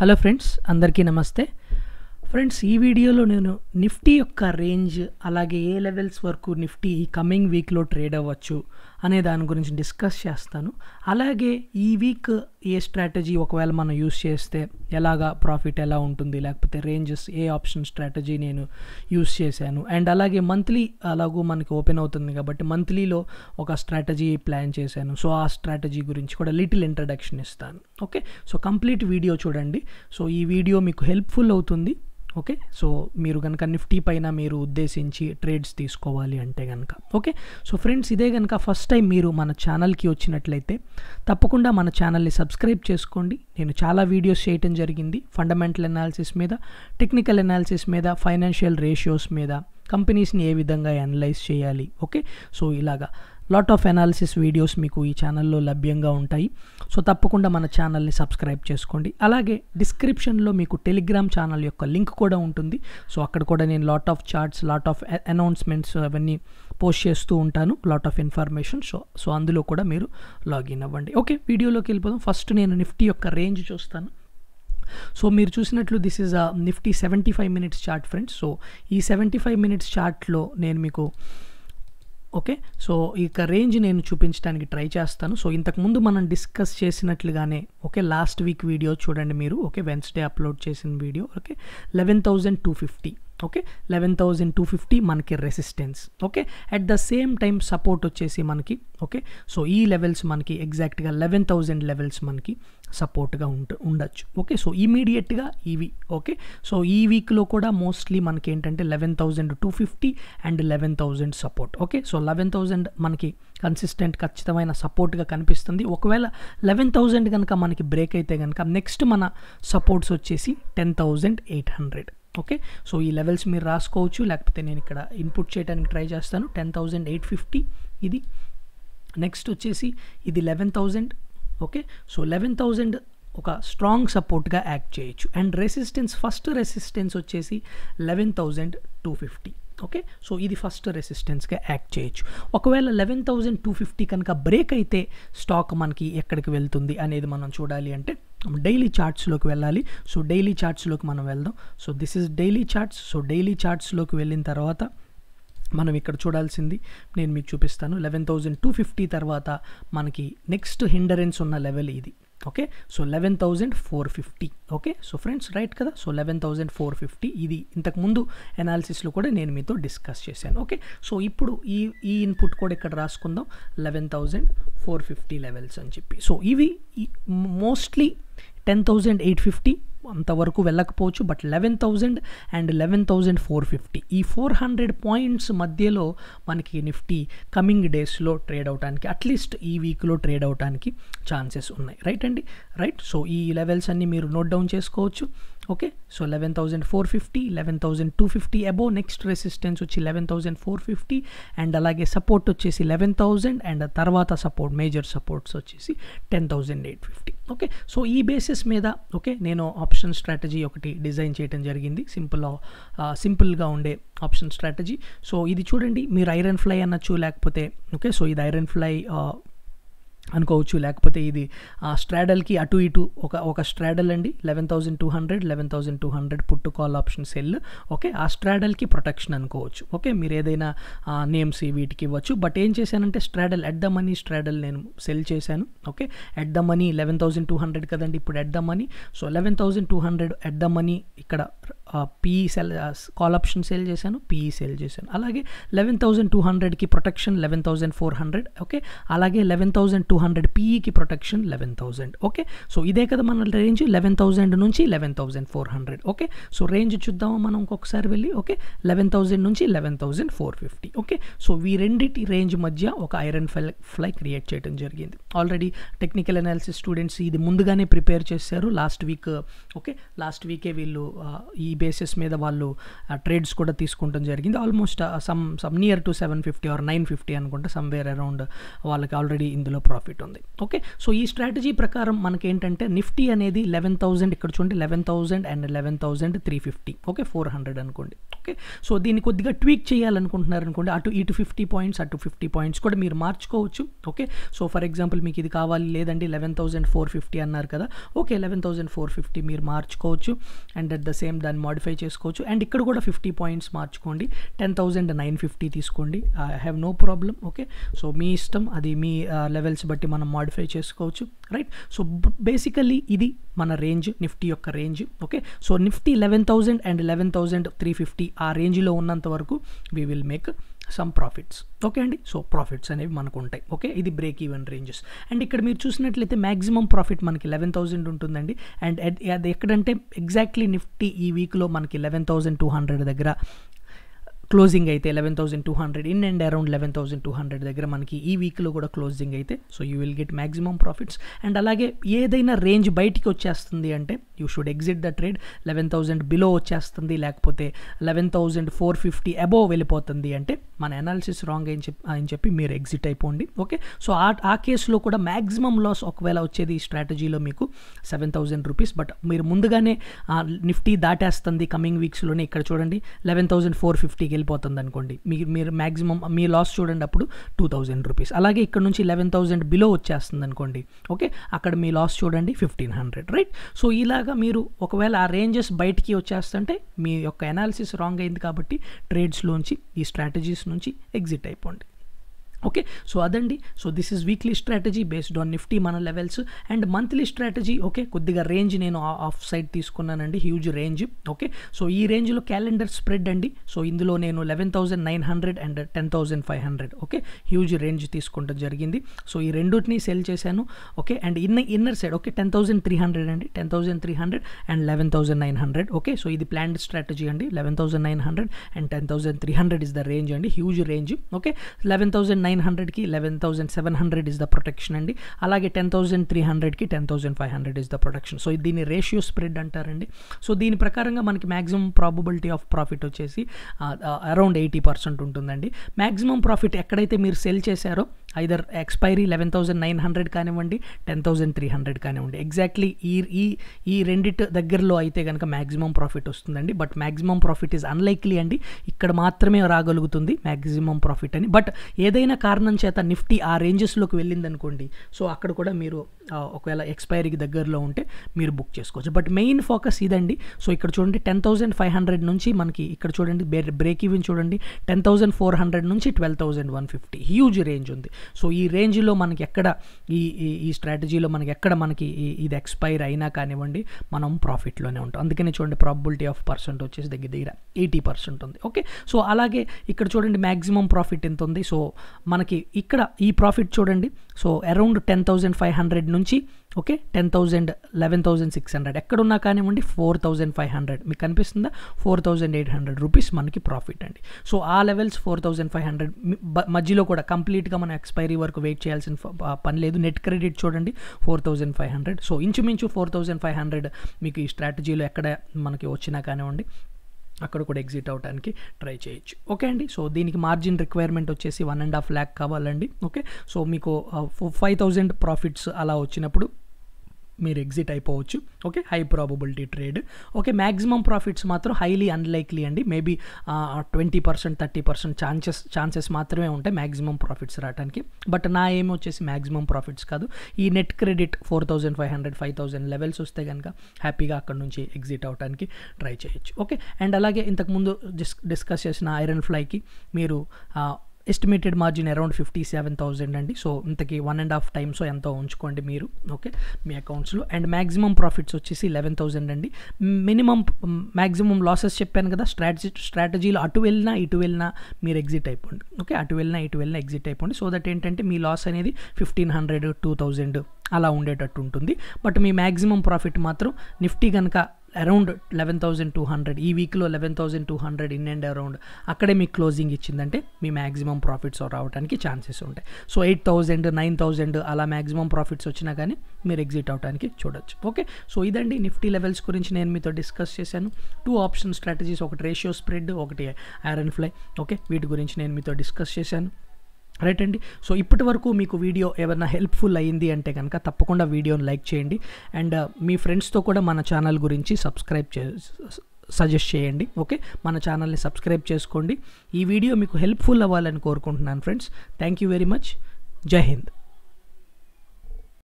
hello friends అందరికీ నమస్తే friends ఈ వీడియోలో నేను నిఫ్టీ యొక్క రేంజ్ అలాగే ఏ లెవెల్స్ వరకు నిఫ్టీ ఈ కమింగ్ వీక్లో ట్రేడ్ అవ్వచ్చు అనే దాని గురించి డిస్కస్ చేస్తాను అలాగే ఈ వీక్ ఏ స్ట్రాటజీ ఒకవేళ మనం యూస్ చేస్తే ఎలాగా ప్రాఫిట్ ఎలా ఉంటుంది లేకపోతే రేంజెస్ ఏ ఆప్షన్ స్ట్రాటజీ నేను యూస్ చేశాను అండ్ అలాగే మంత్లీ అలాగూ మనకి ఓపెన్ అవుతుంది కాబట్టి మంత్లీలో ఒక స్ట్రాటజీ ప్లాన్ చేశాను సో ఆ స్ట్రాటజీ గురించి కూడా లిటిల్ ఇంట్రడక్షన్ ఇస్తాను ఓకే సో కంప్లీట్ వీడియో చూడండి సో ఈ వీడియో మీకు హెల్ప్ఫుల్ అవుతుంది ఓకే సో మీరు కనుక నిఫ్టీ పైన మీరు ఉద్దేశించి ట్రేడ్స్ తీసుకోవాలి అంటే కనుక ఓకే సో ఫ్రెండ్స్ ఇదే కనుక ఫస్ట్ టైం మీరు మన ఛానల్కి వచ్చినట్లయితే తప్పకుండా మన ఛానల్ని సబ్స్క్రైబ్ చేసుకోండి నేను చాలా వీడియోస్ చేయటం జరిగింది ఫండమెంటల్ అనాలిసిస్ మీద టెక్నికల్ అనాలిసిస్ మీద ఫైనాన్షియల్ రేషియోస్ మీద కంపెనీస్ని ఏ విధంగా అనలైజ్ చేయాలి ఓకే సో ఇలాగా లాట్ ఆఫ్ అనాలిసిస్ వీడియోస్ మీకు ఈ ఛానల్లో లభ్యంగా ఉంటాయి సో తప్పకుండా మన ఛానల్ని సబ్స్క్రైబ్ చేసుకోండి అలాగే డిస్క్రిప్షన్లో మీకు టెలిగ్రామ్ ఛానల్ యొక్క లింక్ కూడా ఉంటుంది సో అక్కడ కూడా నేను lot of charts lot of announcements అవన్నీ పోస్ట్ చేస్తూ ఉంటాను lot of information so so అందులో కూడా మీరు లాగిన్ అవ్వండి ఓకే వీడియోలోకి వెళ్ళిపోదాం ఫస్ట్ నేను నిఫ్టీ యొక్క రేంజ్ చూస్తాను సో మీరు చూసినట్లు this is Nifty seventy five minutes chart friends so ఈ సెవెంటీ ఫైవ్ మినిట్స్ చార్ట్లో నేను మీకు ఓకే సో ఇక రేంజ్ నేను చూపించడానికి ట్రై చేస్తాను సో ఇంతకుముందు మనం డిస్కస్ చేసినట్లుగానే ఓకే లాస్ట్ వీక్ వీడియో చూడండి మీరు ఓకే వెన్స్డే అప్లోడ్ చేసిన video okay eleven thousand two fifty okay eleven thousand two fifty మనకి resistance okay at the same time support వచ్చేసి మనకి ఓకే సో ఈ లెవెల్స్ మనకి ఎగ్జాక్ట్గా లెవెన్ థౌజండ్ లెవెల్స్ మనకి సపోర్ట్గా ఉంట ఉండొచ్చు ఓకే సో ఇమీడియట్గా ఈవీ ఓకే సో ఈ వీక్లో కూడా మోస్ట్లీ మనకి ఏంటంటే eleven thousand two fifty and eleven thousand support okay so eleven thousand మనకి కన్సిస్టెంట్ ఖచ్చితమైన సపోర్ట్గా కనిపిస్తుంది ఒకవేళ లెవెన్ థౌజండ్ కనుక మనకి బ్రేక్ అయితే కనుక నెక్స్ట్ మన సపోర్ట్స్ వచ్చేసి ten thousand eight hundred okay so ఈ లెవెల్స్ మీరు రాసుకోవచ్చు లేకపోతే నేను ఇక్కడ ఇన్పుట్ చేయడానికి ట్రై చేస్తాను టెన్ థౌజండ్ ఎయిట్ ఫిఫ్టీ ఇది నెక్స్ట్ వచ్చేసి ఇది eleven thousand okay so eleven thousand ఒక స్ట్రాంగ్ సపోర్ట్గా యాక్ట్ చేయొచ్చు అండ్ రెసిస్టెన్స్ ఫస్ట్ రెసిస్టెన్స్ వచ్చేసి eleven thousand two fifty okay so ఇది ఫస్ట్ రెసిస్టెన్స్గా యాక్ట్ చేయొచ్చు ఒకవేళ లెవెన్ థౌజండ్ టూ ఫిఫ్టీ కనుక బ్రేక్ అయితే స్టాక్ మనకి ఎక్కడికి వెళ్తుంది అనేది మనం చూడాలి అంటే డైలీ చార్ట్స్లోకి వెళ్ళాలి సో డైలీ చార్ట్స్లోకి మనం వెళ్దాం so this is daily charts so daily చార్ట్స్లోకి వెళ్ళిన తర్వాత మనం ఇక్కడ చూడాల్సింది నేను మీకు చూపిస్తాను లెవెన్ థౌజండ్ టూ ఫిఫ్టీ తర్వాత మనకి నెక్స్ట్ హిండరెన్స్ ఉన్న లెవెల్ ఇది okay so eleven thousand four fifty okay so friends right కదా so eleven thousand four fifty ఇది ఇంతకుముందు అనాలిసిస్లో కూడా నేను మీతో డిస్కస్ చేశాను ఓకే సో ఇప్పుడు ఈ ఈ ఇన్పుట్ కూడా ఇక్కడ రాసుకుందాం eleven thousand four fifty levels అని చెప్పి సో ఇవి mostly ten thousand eight fifty అంతవరకు వెళ్ళకపోవచ్చు but eleven thousand and eleven thousand four fifty ఈ ఫోర్ హండ్రెడ్ పాయింట్స్ మధ్యలో మనకి నిఫ్టీ కమింగ్ డేస్లో ట్రేడ్ అవడానికి అట్లీస్ట్ ఈ వీక్లో ట్రేడ్ అవడానికి ఛాన్సెస్ ఉన్నాయి రైట్ అండి రైట్ సో ఈ లెవెల్స్ అన్నీ మీరు నోట్ డౌన్ చేసుకోవచ్చు okay so eleven thousand four fifty eleven thousand two fifty above next resistance వచ్చి eleven thousand four fifty and అలాగే సపోర్ట్ వచ్చేసి లెవెన్ థౌసండ్ అండ్ తర్వాత సపోర్ట్ మేజర్ సపోర్ట్స్ వచ్చేసి ten thousand eight fifty okay so ఈ basis మీద okay నేను option strategy ఒకటి design చేయడం జరిగింది సింపుల్ సింపుల్గా uh, ఉండే ఆప్షన్ స్ట్రాటజీ సో ఇది చూడండి మీరు ఐరన్ ఫ్లై అన్నచ్చు లేకపోతే ఓకే సో ఇది ఐరన్ ఫ్లై అనుకోవచ్చు లేకపోతే ఇది ఆ స్ట్రాడల్కి అటు ఇటు ఒక ఒక స్ట్రాడల్ అండి eleven thousand two hundred eleven thousand two hundred put call option sell okay ఆ స్ట్రాడల్కి ప్రొటెక్షన్ అనుకోవచ్చు ఓకే మీరు ఏదైనా నేమ్స్ వీటికి ఇవ్వచ్చు బట్ ఏం చేశానంటే straddle at the money straddle నేను సెల్ చేశాను okay at the money eleven thousand two hundred కదండి ఇప్పుడు at the money so eleven thousand two hundred at the money ఇక్కడ PE sell call option sale చేశాను PE sale చేశాను అలాగే eleven thousand two హండ్రెడ్కి protection eleven thousand four hundred okay అలాగే eleven thousand two hundred పీఈకి protection eleven thousand okay so ఇదే కదా మన రేంజ్ లెవెన్ థౌసండ్ నుంచి eleven thousand four hundred okay so range చూద్దాము మనం ఇంకొకసారి వెళ్ళి ఓకే లెవెన్ థౌసండ్ నుంచి eleven thousand four fifty okay so ఈ రెండింటి రేంజ్ మధ్య ఒక ఐరన్ ఫ్లై ఫ్లై క్రియేట్ చేయడం జరిగింది ఆల్రెడీ టెక్నికల్ అనాలిసిస్ స్టూడెంట్స్ ఇది ముందుగానే ప్రిపేర్ చేశారు లాస్ట్ వీక్ ఓకే లాస్ట్ వీకే వీళ్ళు ఈ బేసిస్ మీద వాళ్ళు ట్రేడ్స్ కూడా తీసుకుంటాం జరిగింది almost some some near to seven fifty or nine fifty అనుకుంటే సమ్వేర్ అరౌండ్ వాళ్ళకి ఆల్రెడీ ఇందులో ప్రాఫిట్ ఉంది ఓకే సో ఈ స్ట్రాటజీ ప్రకారం మనకేంటంటే నిఫ్టీ అనేది లెవెన్ థౌసండ్ ఇక్కడ చూడండి eleven thousand and eleven thousand three fifty okay four hundred అనుకోండి ఓకే సో దీన్ని కొద్దిగా ట్వీక్ చేయాలనుకుంటున్నారు అనుకోండి అటు ఇటు ఫిఫ్టీ పాయింట్స్ అటు ఫిఫ్టీ పాయింట్స్ కూడా మీరు మార్చుకోవచ్చు ఓకే సో ఫర్ ఎగ్జాంపుల్ మీకు ఇది కావాలి లేదండి లెవెన్ థౌసండ్ ఫోర్ ఫిఫ్టీ అన్నారు కదా okay eleven thousand four fifty మీరు మార్చుకోవచ్చు అండ్ అట్ ద సేమ్ దాని మాడిఫై చేసుకోవచ్చు అండ్ ఇక్కడ కూడా ఫిఫ్టీ పాయింట్స్ మార్చుకోండి టెన్ థౌజండ్ నైన్ ఫిఫ్టీ తీసుకోండి I have no problem okay so మీ ఇష్టం అది మీ లెవెల్స్ uh, బట్టి మనం మాడిఫై చేసుకోవచ్చు రైట్ సో బేసికల్లీ ఇది మన రేంజ్ నిఫ్టీ యొక్క range okay so Nifty eleven thousand and eleven thousand three fifty ఆ రేంజ్లో ఉన్నంత వరకు we will make some profits okay అండి సో ప్రాఫిట్స్ అనేవి మనకు ఉంటాయి ఓకే ఇది బ్రేక్ ఈవెన్ రేంజెస్ అండ్ ఇక్కడ మీరు చూసినట్లయితే మ్యాక్సిమం ప్రాఫిట్ మనకి లెవెన్ థౌసండ్ ఉంటుందండి అండ్ అది ఎక్కడంటే ఎగ్జాక్ట్లీ నిఫ్టీ ఈ వీక్లో మనకి లెవెన్ థౌసండ్ టూ హండ్రెడ్ దగ్గర క్లోజింగ్ అయితే eleven thousand two hundred in and around eleven thousand two hundred దగ్గర మనకి ఈ వీక్లో కూడా క్లోజింగ్ అయితే so you will get maximum profits and అలాగే ఏదైనా రేంజ్ బయటికి వచ్చేస్తుంది అంటే you should exit the trade eleven thousand below వచ్చేస్తుంది లేకపోతే eleven thousand four fifty above వెళ్ళిపోతుంది అంటే మన అనాలిసిస్ రాంగ్ అని చెప్పి అని చెప్పి మీరు ఎగ్జిట్ అయిపోండి ఓకే సో ఆ ఆ కేసులో కూడా మ్యాక్సిమం లాస్ ఒకవేళ వచ్చేది ఈ స్ట్రాటజీలో మీకు సెవెన్ థౌసండ్ రూపీస్ బట్ మీరు ముందుగానే నిఫ్టీ దాటేస్తుంది కమింగ్ వీక్స్లోనే ఇక్కడ చూడండి లెవెన్ థౌసండ్ ఫోర్ ఫిఫ్టీకి మిగిలిపోతుంది అనుకోండి మీరు మీరు మ్యాక్సిమం మీ లాస్ చూడండి అప్పుడు టూ థౌజండ్ రూపీస్ అలాగే ఇక్కడ నుంచి లెవెన్ థౌజండ్ బిలో వచ్చేస్తుంది అనుకోండి ఓకే అక్కడ మీ లాస్ చూడండి ఫిఫ్టీన్ హండ్రెడ్ రైట్ సో ఇలాగా మీరు ఒకవేళ ఆ రేంజెస్ బయటికి వచ్చేస్తుంటే మీ యొక్క అనాలిసిస్ రాంగ్ అయింది కాబట్టి ట్రేడ్స్లోంచి ఈ స్ట్రాటజీస్ నుంచి ఎగ్జిట్ అయిపోండి ఓకే సో అదండి so this is weekly strategy based on Nifty మన levels and monthly strategy okay కొద్దిగా రేంజ్ నేను ఆఫ్ సైడ్ తీసుకున్నానండి హ్యూజ్ రేంజ్ ఓకే సో ఈ రేంజ్లో క్యాలెండర్ స్ప్రెడ్ అండి సో ఇందులో నేను eleven thousand nine hundred and ten thousand five hundred okay huge range తీసుకోవడం జరిగింది సో ఈ రెండింటిని సెల్ చేశాను ఓకే అండ్ ఇన్న inner side okay ten thousand three hundred అండి ten thousand three hundred and eleven thousand nine hundred okay so ఇది planned strategy అండి eleven thousand nine hundred and ten thousand three hundred is the range అండి huge range okay eleven thousand nine నైన్ హండ్రెడ్కి eleven thousand seven hundred is the protection అండి అలాగే ten thousand three హండ్రెడ్కి ten thousand five hundred is the protection so దీన్ని ratio spread అంటారండి so దీని ప్రకారంగా మనకి మ్యాక్సిమం ప్రాబబిలిటీ ఆఫ్ ప్రాఫిట్ వచ్చేసి అరౌండ్ ఎయిటీ పర్సెంట్ ఉంటుందండి మ్యాక్సిమం ప్రాఫిట్ ఎక్కడైతే మీరు సెల్ చేశారో either expiry eleven thousand nine hundred కానివ్వండి టెన్ థౌసండ్ త్రీ హండ్రెడ్ కానివ్వండి ఎగ్జాక్ట్లీ ఈ ఈ ఈ రెండిటి దగ్గరలో అయితే కనుక మ్యాక్సిమం ప్రాఫిట్ వస్తుందండి but maximum profit is unlikely అండి ఇక్కడ మాత్రమే రాగలుగుతుంది మ్యాక్సిమం ప్రాఫిట్ అని బట్ ఏదైనా కారణం చేత నిఫ్టీ ఆ రేంజెస్లోకి వెళ్ళింది అనుకోండి సో అక్కడ కూడా మీరు ఒకవేళ ఎక్స్పైరీకి దగ్గరలో ఉంటే మీరు బుక్ చేసుకోవచ్చు బట్ మెయిన్ ఫోకస్ ఇదండి సో ఇక్కడ చూడండి టెన్ థౌసండ్ ఫైవ్ హండ్రెడ్ నుంచి మనకి ఇక్కడ చూడండి బ్రేక్ ఈవెన్ చూడండి టెన్ థౌసండ్ ఫోర్ హండ్రెడ్ నుంచి twelve thousand one fifty huge range ఉంది సో ఈ రేంజ్లో మనకి ఎక్కడ ఈ ఈ స్ట్రాటజీలో మనకి ఎక్కడ మనకి ఇది ఎక్స్పైర్ అయినా కానివ్వండి మనం ప్రాఫిట్లోనే ఉంటాం అందుకనే చూడండి ప్రాబిలిటీ ఆఫ్ పర్సెంట్ వచ్చేసి దగ్గర దగ్గర ఎయిటీ పర్సెంట్ ఉంది ఓకే సో అలాగే ఇక్కడ చూడండి మ్యాక్సిమం ప్రాఫిట్ ఎంత ఉంది సో మనకి ఇక్కడ ఈ ప్రాఫిట్ చూడండి so around ten thousand five hundred నుంచి okay ten thousand eleven thousand six hundred ఎక్కడున్నా కానివ్వండి ఫోర్ థౌజండ్ ఫైవ్ హండ్రెడ్ మీకు కనిపిస్తుందా four thousand eight hundred rupees మనకి ప్రాఫిట్ అండి సో ఆ levels four thousand five hundred మధ్యలో కూడా కంప్లీట్గా మనం ఎక్స్పైరీ వరకు వెయిట్ చేయాల్సిన పని లేదు నెట్ క్రెడిట్ చూడండి four thousand five hundred so ఇంచుమించు ఫోర్ థౌజండ్ ఫైవ్ హండ్రెడ్ మీకు ఈ స్ట్రాటజీలో ఎక్కడ మనకి వచ్చినా కానివ్వండి అక్కడ కూడా ఎగ్జిట్ అవడానికి ట్రై చేయొచ్చు ఓకే అండి సో దీనికి మార్జిన్ రిక్వైర్మెంట్ వచ్చేసి వన్ అండ్ హాఫ్ ల్యాక్ కావాలండి ఓకే సో మీకు ఫైవ్ థౌజండ్ ప్రాఫిట్స్ అలా వచ్చినప్పుడు మీరు ఎగ్జిట్ అయిపోవచ్చు okay high probability trade okay maximum profits మాత్రం హైలీ అన్లైక్లీ అండి maybe twenty percent thirty percent chances chances మాత్రమే ఉంటాయి మ్యాక్సిమం ప్రాఫిట్స్ రావడానికి బట్ నా ఏమి వచ్చేసి మ్యాక్సిమం ప్రాఫిట్స్ కాదు ఈ net credit four thousand five hundred five thousand levels వస్తే కనుక హ్యాపీగా అక్కడ నుంచి ఎగ్జిట్ అవడానికి ట్రై చేయొచ్చు ఓకే అండ్ అలాగే ఇంతకుముందు డిస్ డిస్కస్ చేసిన ఐరన్ ఫ్లైకి మీరు estimated margin around fifty seven thousand అండి సో ఇంతకీ వన్ అండ్ హాఫ్ టైమ్స్ ఎంతో ఉంచుకోండి మీరు ఓకే మీ అకౌంట్స్లో అండ్ మ్యాక్సిమం ప్రాఫిట్స్ వచ్చేసి లెవెన్ థౌజండ్ అండి మినిమం మ్యాక్సిమం లాసెస్ చెప్పాను కదా స్ట్రాటజీ స్ట్రాటజీలో అటు వెళ్ళినా ఇటు వెళ్ళినా మీరు ఎగ్జిట్ అయిపోండి ఓకే అటు వెళ్ళినా ఇటు వెళ్ళినా ఎగ్జిట్ అయిపోండి సో దట్ ఏంటంటే మీ లాస్ అనేది ఫిఫ్టీన్ హండ్రెడ్ టూ థౌజండ్ అలా ఉండేటట్టు ఉంటుంది బట్ మీ మ్యాక్సిమం ప్రాఫిట్ మాత్రం నిఫ్టీ కనుక around eleven thousand two hundred ఈ వీక్లో eleven thousand two hundred in and around అక్కడే మీకు క్లోజింగ్ ఇచ్చిందంటే మీ మ్యాక్సిమం ప్రాఫిట్స్ రావడానికి ఛాన్సెస్ ఉంటాయి so eight thousand nine thousand అలా మ్యాక్సిమం ప్రాఫిట్స్ వచ్చినా కానీ మీరు ఎగ్జిట్ అవడానికి చూడొచ్చు ఓకే సో ఇదండి నిఫ్టీ లెవెల్స్ గురించి నేను మీతో డిస్కస్ చేశాను టూ ఆప్షన్ స్ట్రాటజీస్ ఒకటి రేషియో స్ప్రెడ్ ఒకటి ఐరన్ ఫ్లై ఓకే వీటి గురించి నేను మీతో డిస్కస్ చేశాను రైట్ అండి సో ఇప్పటి వరకు మీకు వీడియో ఏమైనా హెల్ప్ఫుల్ అయ్యింది అంటే కనుక తప్పకుండా వీడియోని లైక్ చేయండి అండ్ uh, మీ ఫ్రెండ్స్తో కూడా మన ఛానల్ గురించి సబ్స్క్రైబ్ చే సజెస్ట్ చేయండి ఓకే మన ఛానల్ని సబ్స్క్రైబ్ చేసుకోండి ఈ వీడియో మీకు హెల్ప్ఫుల్ అవ్వాలని కోరుకుంటున్నాను friends thank you very much జై హింద్